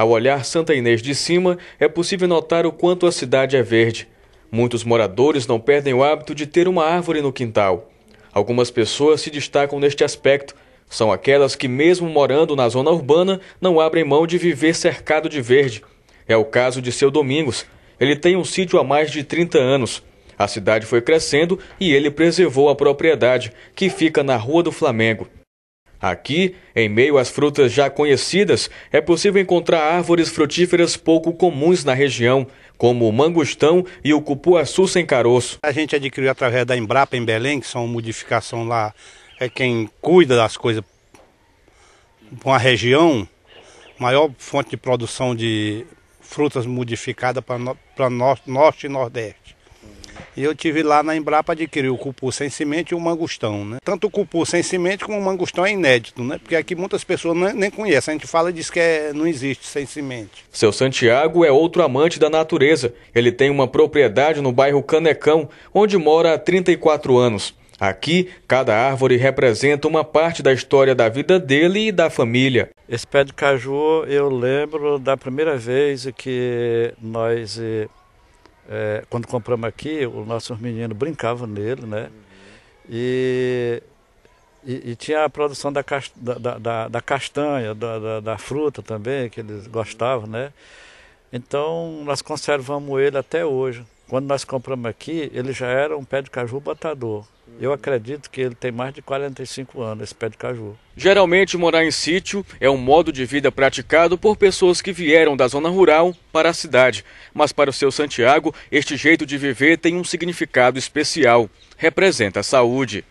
Ao olhar Santa Inês de cima, é possível notar o quanto a cidade é verde. Muitos moradores não perdem o hábito de ter uma árvore no quintal. Algumas pessoas se destacam neste aspecto. São aquelas que, mesmo morando na zona urbana, não abrem mão de viver cercado de verde. É o caso de seu Domingos. Ele tem um sítio há mais de 30 anos. A cidade foi crescendo e ele preservou a propriedade, que fica na Rua do Flamengo. Aqui, em meio às frutas já conhecidas, é possível encontrar árvores frutíferas pouco comuns na região, como o mangostão e o cupuaçu sem caroço. A gente adquiriu através da Embrapa em Belém, que são modificação lá, é quem cuida das coisas com uma região, maior fonte de produção de frutas modificadas para no, norte e nordeste. E eu tive lá na Embrapa adquirir o cupu sem semente e o mangostão, né? Tanto o cupu sem semente como o mangostão é inédito, né? Porque aqui muitas pessoas nem conhecem. A gente fala e diz que é, não existe sem semente. Seu Santiago é outro amante da natureza. Ele tem uma propriedade no bairro Canecão, onde mora há 34 anos. Aqui, cada árvore representa uma parte da história da vida dele e da família. Esse pé de caju eu lembro da primeira vez que nós eh, é, quando compramos aqui, os nossos meninos brincavam nele, né? E, e, e tinha a produção da, cast, da, da, da, castanha, da, da, da, fruta também, que eles gostavam, né? Então, nós conservamos ele até hoje. Quando nós compramos aqui, ele já era um pé de caju batador. Eu acredito que ele tem mais de 45 anos, esse pé de caju. Geralmente, morar em sítio é um modo de vida praticado por pessoas que vieram da zona rural para a cidade. Mas para o seu Santiago, este jeito de viver tem um significado especial. Representa a saúde.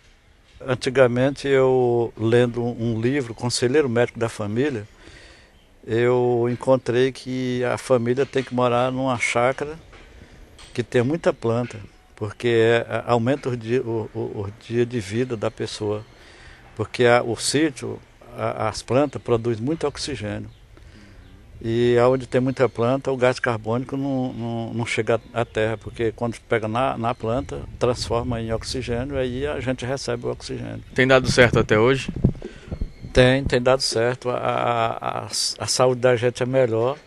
Antigamente, eu lendo um livro, Conselheiro Médico da Família, eu encontrei que a família tem que morar numa chácara que ter muita planta, porque é, é, aumenta o dia, o, o, o dia de vida da pessoa. Porque a, o sítio, a, as plantas produzem muito oxigênio. E onde tem muita planta, o gás carbônico não, não, não chega à terra, porque quando pega na, na planta, transforma em oxigênio, e aí a gente recebe o oxigênio. Tem dado certo até hoje? Tem, tem dado certo. A, a, a saúde da gente é melhor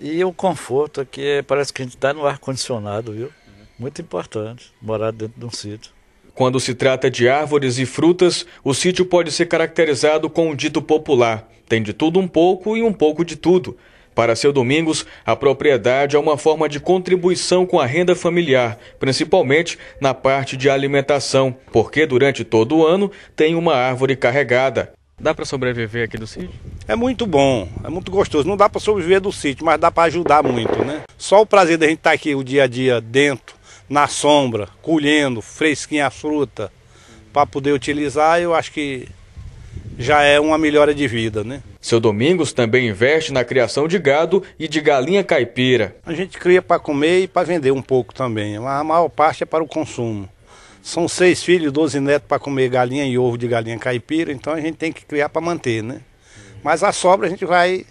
e o conforto que é, parece que a gente está no ar-condicionado, viu? Muito importante, morar dentro de um sítio. Quando se trata de árvores e frutas, o sítio pode ser caracterizado com um dito popular: tem de tudo um pouco e um pouco de tudo. Para seu Domingos, a propriedade é uma forma de contribuição com a renda familiar, principalmente na parte de alimentação, porque durante todo o ano tem uma árvore carregada. Dá para sobreviver aqui do sítio? É muito bom, é muito gostoso. Não dá para sobreviver do sítio, mas dá para ajudar muito, né? Só o prazer da gente estar tá aqui o dia a dia dentro, na sombra, colhendo fresquinha a fruta para poder utilizar, eu acho que já é uma melhora de vida, né? Seu Domingos também investe na criação de gado e de galinha caipira. A gente cria para comer e para vender um pouco também. A maior parte é para o consumo. São seis filhos, doze netos para comer galinha e ovo de galinha caipira, então a gente tem que criar para manter, né? Mas a sobra a gente vai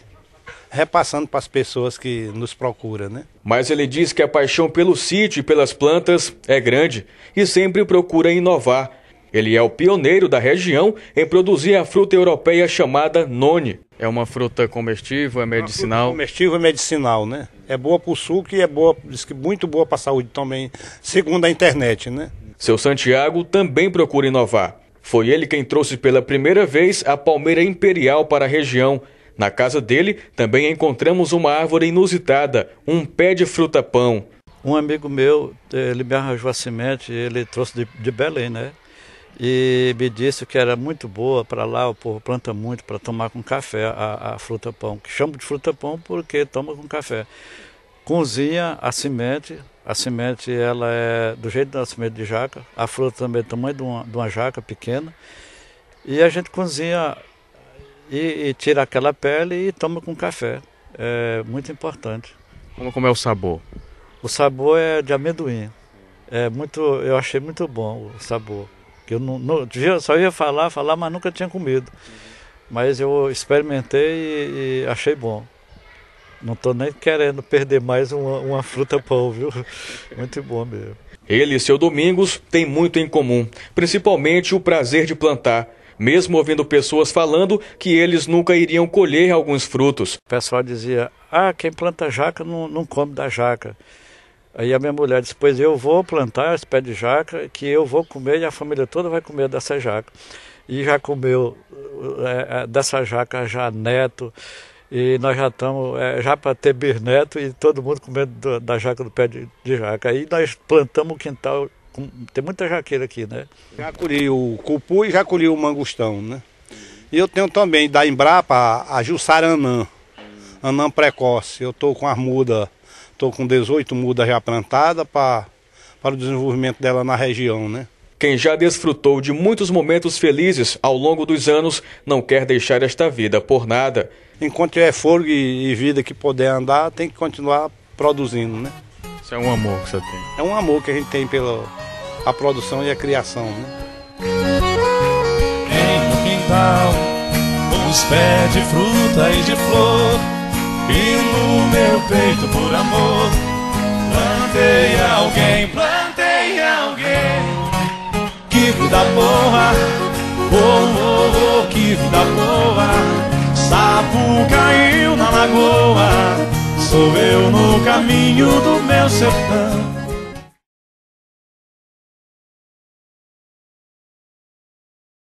repassando para as pessoas que nos procuram, né? Mas ele diz que a paixão pelo sítio e pelas plantas é grande e sempre procura inovar. Ele é o pioneiro da região em produzir a fruta europeia chamada noni. É uma fruta comestível, é medicinal? Uma comestível e medicinal, né? É boa para o suco e é boa, diz que muito boa para a saúde também, segundo a internet, né? Seu Santiago também procura inovar. Foi ele quem trouxe pela primeira vez a palmeira imperial para a região. Na casa dele também encontramos uma árvore inusitada, um pé de fruta-pão. Um amigo meu, ele me arranjou a semente, ele trouxe de, de Belém, né? E me disse que era muito boa para lá, o povo planta muito para tomar com café a, a fruta-pão, chamo de fruta-pão porque toma com café. Cozinha a semente. A semente ela é do jeito da semente de jaca. A fruta também é do tamanho de uma, de uma jaca pequena. E a gente cozinha e, e, tira aquela pele e toma com café. É muito importante. Como, como é o sabor? O sabor é de amendoim. É muito, eu achei muito bom o sabor. Eu não, não, só ia falar, falar, mas nunca tinha comido. Mas eu experimentei e, e achei bom. Não estou nem querendo perder mais uma, uma fruta pão, viu? Muito bom mesmo. Ele e seu Domingos têm muito em comum, principalmente o prazer de plantar. Mesmo ouvindo pessoas falando que eles nunca iriam colher alguns frutos. O pessoal dizia: Ah, quem planta jaca não, não come da jaca. Aí a minha mulher disse: Pois eu vou plantar esse pé de jaca, que eu vou comer e a família toda vai comer dessa jaca. E já comeu é, dessa jaca já neto, e nós já estamos, é, já para ter bisneto e todo mundo comendo do, da jaca do pé de, de jaca. Aí nós plantamos o quintal, com, tem muita jaqueira aqui, né? Já colhi o cupu e já colhi o mangostão, né? E eu tenho também da Embrapa a Jussaranã, anã precoce. Eu estou com as mudas, estou com 18 mudas já plantadas para para o desenvolvimento dela na região, né? Quem já desfrutou de muitos momentos felizes ao longo dos anos não quer deixar esta vida por nada. Enquanto é fogo e vida que puder andar, tem que continuar produzindo, né? Isso é um amor que você tem. É um amor que a gente tem pela a produção e a criação, né? Em um quintal, os pés de fruta e de flor, e no meu peito por amor, plantei alguém, plantei alguém vida boa Oh, oh, oh, que vida boa Sapo caiu na lagoa Sou eu no caminho do meu sertão